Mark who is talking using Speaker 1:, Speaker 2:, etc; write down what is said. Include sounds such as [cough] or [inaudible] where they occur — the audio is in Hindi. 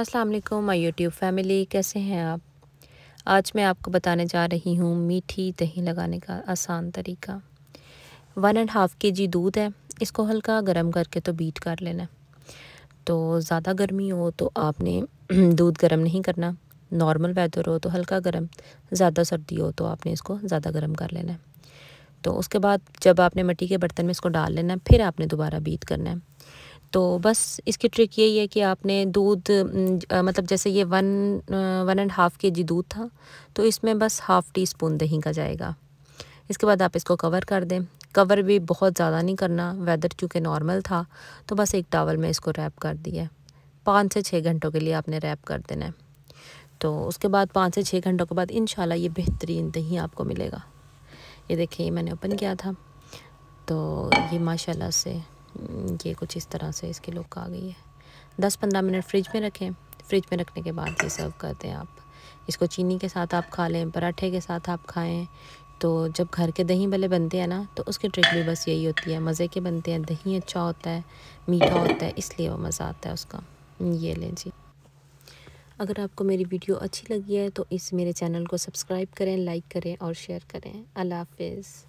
Speaker 1: अस्सलाम वालेकुम माय यूट्यूब फैमिली कैसे हैं आप आज मैं आपको बताने जा रही हूँ मीठी दही लगाने का आसान तरीका वन एंड हाफ़ के जी दूध है इसको हल्का गर्म करके तो बीट कर लेना तो ज़्यादा गर्मी हो तो आपने [clears throat] दूध गर्म नहीं करना नॉर्मल वेदर हो तो हल्का गर्म ज़्यादा सर्दी हो तो आपने इसको ज़्यादा गर्म कर लेना है तो उसके बाद जब आपने मिट्टी के बर्तन में इसको डाल लेना फिर आपने दोबारा बीट करना है तो बस इसकी ट्रिक यही है कि आपने दूध मतलब जैसे ये वन वन एंड हाफ़ के जी दूध था तो इसमें बस हाफ़ टी स्पून दही का जाएगा इसके बाद आप इसको कवर कर दें कवर भी बहुत ज़्यादा नहीं करना वेदर चूँकि नॉर्मल था तो बस एक टावल में इसको रैप कर दिया पाँच से छः घंटों के लिए आपने रैप कर देना है तो उसके बाद पाँच से छः घंटों के बाद इन ये बेहतरीन दही आपको मिलेगा ये देखिए मैंने ओपन किया था तो ये माशाल्लाह से हम्म, ये कुछ इस तरह से इसकी लुक आ गई है दस पंद्रह मिनट फ्रिज में रखें फ्रिज में रखने के बाद ये सर्व कर दें आप इसको चीनी के साथ आप खा लें पराठे के साथ आप खाएं तो जब घर के दही भले बनते हैं ना तो उसकी ट्रिक भी बस यही होती है मज़े के बनते हैं दही अच्छा होता है मीठा होता है इसलिए वो मज़ा आता है उसका ये लें जी अगर आपको मेरी वीडियो अच्छी लगी है तो इस मेरे चैनल को सब्सक्राइब करें लाइक करें और शेयर करें अल्लाह हाफिज़